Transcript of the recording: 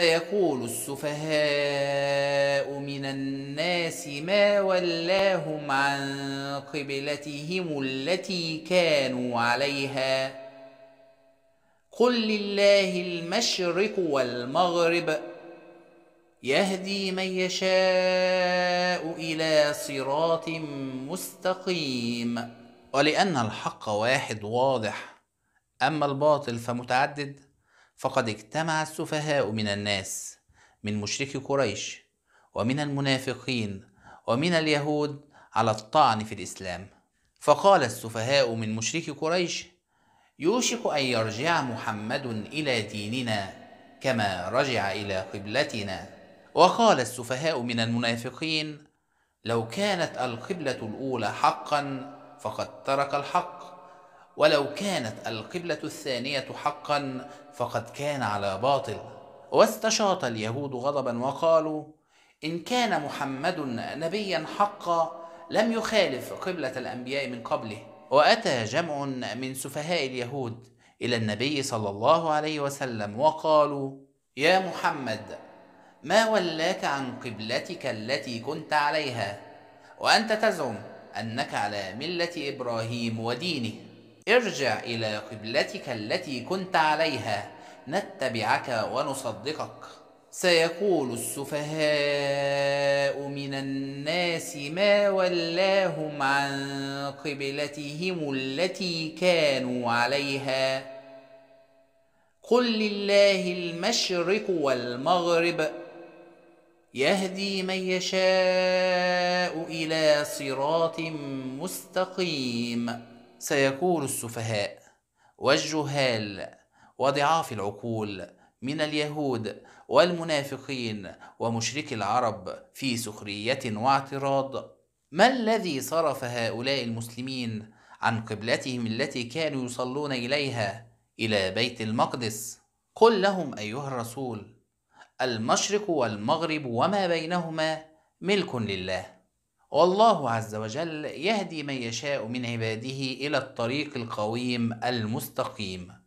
سيقول السفهاء من الناس ما ولاهم عن قبلتهم التي كانوا عليها قل لله المشرق والمغرب يهدي من يشاء إلى صراط مستقيم ولأن الحق واحد واضح أما الباطل فمتعدد فقد اجتمع السفهاء من الناس من مشرك قريش ومن المنافقين ومن اليهود على الطعن في الإسلام فقال السفهاء من مشرك قريش يوشك أن يرجع محمد إلى ديننا كما رجع إلى قبلتنا وقال السفهاء من المنافقين لو كانت القبلة الأولى حقا فقد ترك الحق ولو كانت القبلة الثانية حقا فقد كان على باطل واستشاط اليهود غضبا وقالوا إن كان محمد نبيا حقا لم يخالف قبلة الأنبياء من قبله وأتى جمع من سفهاء اليهود إلى النبي صلى الله عليه وسلم وقالوا يا محمد ما ولاك عن قبلتك التي كنت عليها وأنت تزعم أنك على ملة إبراهيم ودينه ارجع إلى قبلتك التي كنت عليها نتبعك ونصدقك سيقول السفهاء من الناس ما ولاهم عن قبلتهم التي كانوا عليها قل لله المشرق والمغرب يهدي من يشاء إلى صراط مستقيم سيكون السفهاء والجهال وضعاف العقول من اليهود والمنافقين ومشرك العرب في سخريه واعتراض ما الذي صرف هؤلاء المسلمين عن قبلتهم التي كانوا يصلون اليها الى بيت المقدس قل لهم ايها الرسول المشرق والمغرب وما بينهما ملك لله والله عز وجل يهدي من يشاء من عباده الى الطريق القويم المستقيم